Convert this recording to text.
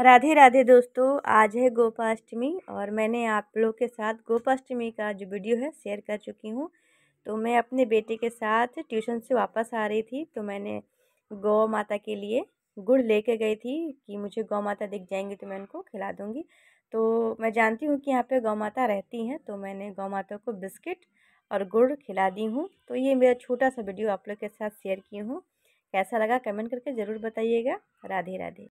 राधे राधे दोस्तों आज है गोपाष्टमी और मैंने आप लोग के साथ गोपाष्टमी का जो वीडियो है शेयर कर चुकी हूँ तो मैं अपने बेटे के साथ ट्यूशन से वापस आ रही थी तो मैंने गौ माता के लिए गुड़ लेके गई थी कि मुझे गौ माता दिख जाएंगी तो मैं उनको खिला दूँगी तो मैं जानती हूँ कि यहाँ पर गौ माता रहती हैं तो मैंने गौ माता को बिस्किट और गुड़ खिला दी हूँ तो ये मेरा छोटा सा वीडियो आप लोग के साथ शेयर की हूँ कैसा लगा कमेंट करके ज़रूर बताइएगा राधे राधे